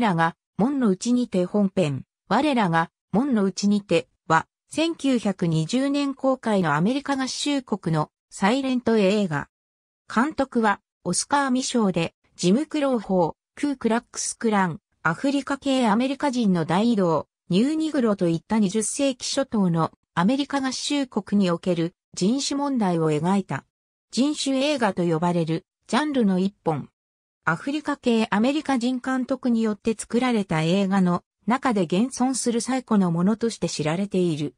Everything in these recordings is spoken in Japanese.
らが門の内にて本編、我らが門の内にては、1920年公開のアメリカ合衆国のサイレント映画。監督はオスカー未ーで、ジムクローー、クークラックスクラン、アフリカ系アメリカ人の大移動、ニューニグロといった20世紀初頭のアメリカ合衆国における人種問題を描いた人種映画と呼ばれるジャンルの一本。アフリカ系アメリカ人監督によって作られた映画の中で現存する最古のものとして知られている。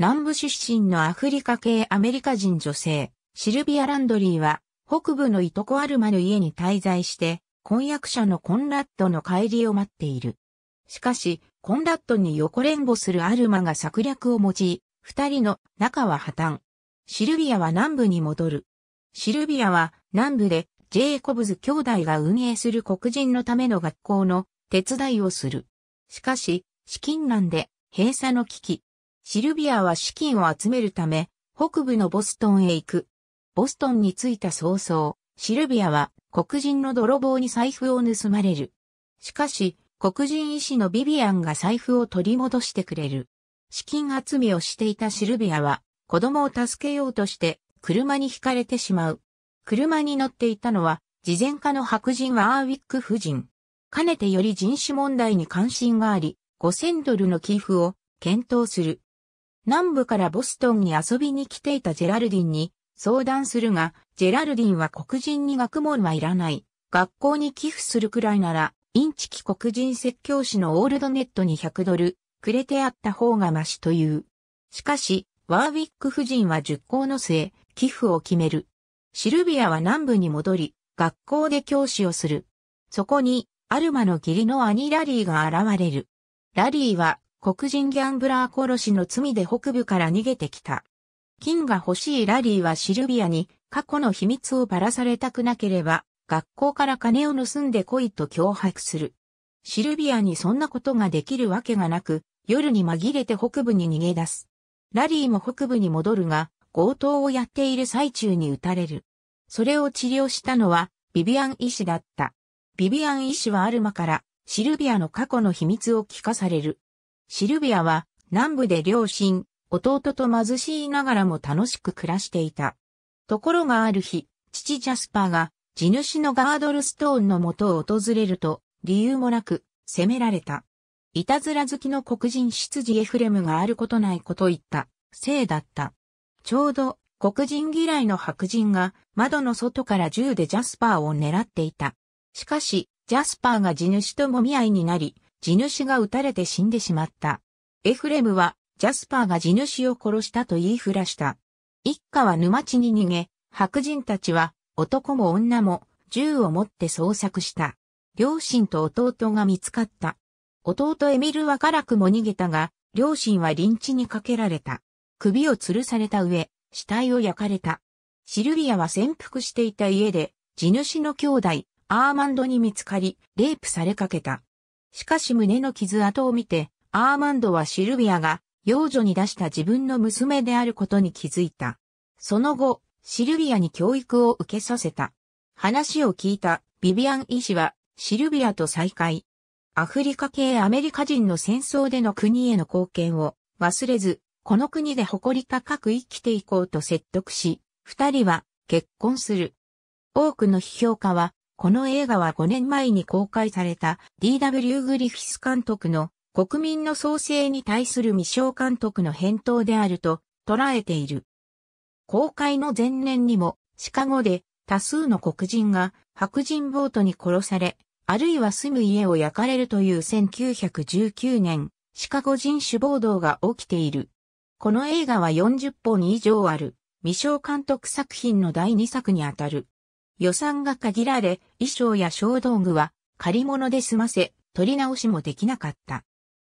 南部出身のアフリカ系アメリカ人女性、シルビア・ランドリーは、北部のいとこアルマの家に滞在して、婚約者のコンラッドの帰りを待っている。しかし、コンラッドに横連合するアルマが策略を用い、二人の仲は破綻。シルビアは南部に戻る。シルビアは南部でジェイコブズ兄弟が運営する黒人のための学校の手伝いをする。しかし、資金難で閉鎖の危機。シルビアは資金を集めるため、北部のボストンへ行く。ボストンに着いた早々、シルビアは黒人の泥棒に財布を盗まれる。しかし、黒人医師のビビアンが財布を取り戻してくれる。資金集めをしていたシルビアは、子供を助けようとして、車にひかれてしまう。車に乗っていたのは、事前家の白人ワーウィック夫人。かねてより人種問題に関心があり、5000ドルの寄付を検討する。南部からボストンに遊びに来ていたジェラルディンに相談するが、ジェラルディンは黒人に学問はいらない。学校に寄付するくらいなら、インチキ黒人説教師のオールドネットに100ドル、くれてあった方がましという。しかし、ワーウィック夫人は熟考の末、寄付を決める。シルビアは南部に戻り、学校で教師をする。そこに、アルマの義理の兄ラリーが現れる。ラリーは、黒人ギャンブラー殺しの罪で北部から逃げてきた。金が欲しいラリーはシルビアに過去の秘密をばらされたくなければ、学校から金を盗んで来いと脅迫する。シルビアにそんなことができるわけがなく、夜に紛れて北部に逃げ出す。ラリーも北部に戻るが、強盗をやっている最中に撃たれる。それを治療したのは、ビビアン医師だった。ビビアン医師はアルマから、シルビアの過去の秘密を聞かされる。シルビアは、南部で両親、弟と貧しいながらも楽しく暮らしていた。ところがある日、父ジャスパーが、地主のガードルストーンの元を訪れると、理由もなく、責められた。いたずら好きの黒人執事エフレムがあることないこと言った、せいだった。ちょうど黒人嫌いの白人が窓の外から銃でジャスパーを狙っていた。しかし、ジャスパーが地主ともみ合いになり、地主が撃たれて死んでしまった。エフレムは、ジャスパーが地主を殺したと言いふらした。一家は沼地に逃げ、白人たちは、男も女も、銃を持って捜索した。両親と弟が見つかった。弟エミルは辛くも逃げたが、両親は臨地にかけられた。首を吊るされた上、死体を焼かれた。シルビアは潜伏していた家で、地主の兄弟、アーマンドに見つかり、レイプされかけた。しかし胸の傷跡を見て、アーマンドはシルビアが、幼女に出した自分の娘であることに気づいた。その後、シルビアに教育を受けさせた。話を聞いたビビアン医師はシルビアと再会。アフリカ系アメリカ人の戦争での国への貢献を忘れずこの国で誇り高く生きていこうと説得し、二人は結婚する。多くの批評家は、この映画は5年前に公開された D.W. グリフィス監督の国民の創生に対する未章監督の返答であると捉えている。公開の前年にもシカゴで多数の黒人が白人ボートに殺され、あるいは住む家を焼かれるという1919年シカゴ人種暴動が起きている。この映画は40本以上ある、未章監督作品の第2作にあたる。予算が限られ、衣装や小道具は借り物で済ませ、撮り直しもできなかった。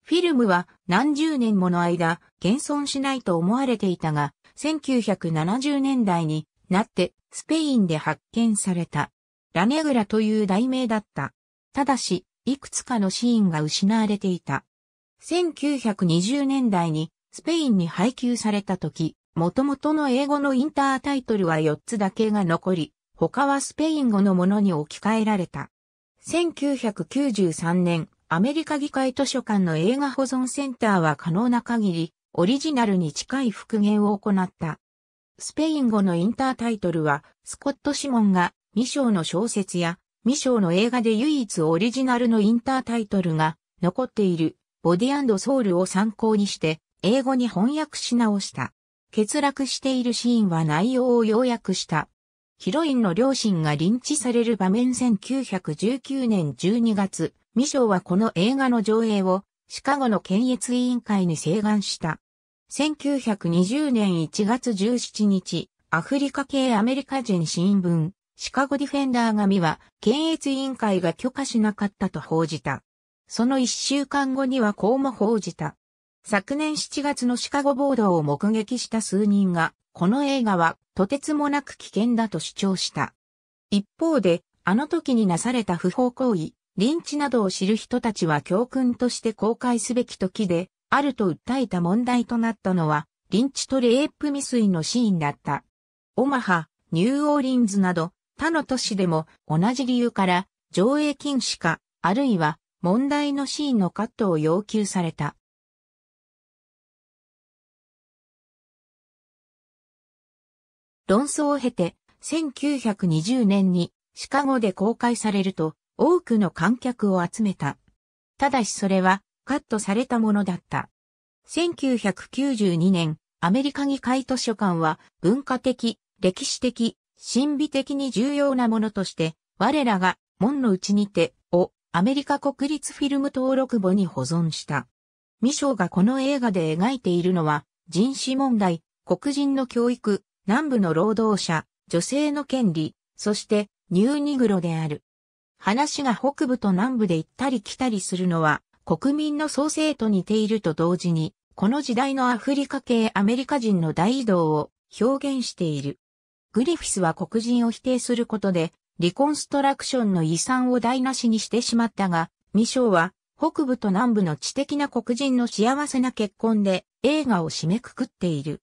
フィルムは何十年もの間、現存しないと思われていたが、1970年代になってスペインで発見された。ラネグラという題名だった。ただし、いくつかのシーンが失われていた。1920年代にスペインに配給された時、元々の英語のインタータイトルは4つだけが残り、他はスペイン語のものに置き換えられた。1993年、アメリカ議会図書館の映画保存センターは可能な限り、オリジナルに近い復元を行った。スペイン語のインタータイトルは、スコット・シモンが、ミショーの小説や、ミショーの映画で唯一オリジナルのインタータイトルが残っている、ボディソウルを参考にして、英語に翻訳し直した。欠落しているシーンは内容を要約した。ヒロインの両親がリンチされる場面1919年12月、ミショーはこの映画の上映をシカゴの検閲委員会に請願した。1920年1月17日、アフリカ系アメリカ人新聞、シカゴディフェンダー紙は、検閲委員会が許可しなかったと報じた。その一週間後にはこうも報じた。昨年7月のシカゴ暴動を目撃した数人が、この映画はとてつもなく危険だと主張した。一方で、あの時になされた不法行為、リンチなどを知る人たちは教訓として公開すべき時で、あると訴えた問題となったのは、リンチとレイプ未遂のシーンだった。オマハ、ニューオーリンズなど、他の都市でも同じ理由から上映禁止か、あるいは問題のシーンのカットを要求された。論争を経て、1920年にシカゴで公開されると多くの観客を集めた。ただしそれはカットされたものだった。1992年、アメリカ議会図書館は文化的、歴史的、神秘的に重要なものとして、我らが門の内にてをアメリカ国立フィルム登録簿に保存した。ミショーがこの映画で描いているのは人種問題、黒人の教育、南部の労働者、女性の権利、そしてニューニグロである。話が北部と南部で行ったり来たりするのは国民の創生と似ていると同時に、この時代のアフリカ系アメリカ人の大移動を表現している。グリフィスは黒人を否定することで、リコンストラクションの遺産を台無しにしてしまったが、ミショーは北部と南部の知的な黒人の幸せな結婚で映画を締めくくっている。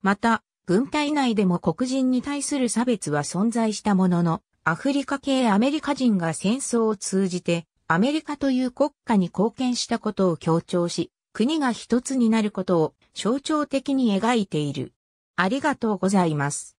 また、軍隊内でも黒人に対する差別は存在したものの、アフリカ系アメリカ人が戦争を通じて、アメリカという国家に貢献したことを強調し、国が一つになることを象徴的に描いている。ありがとうございます。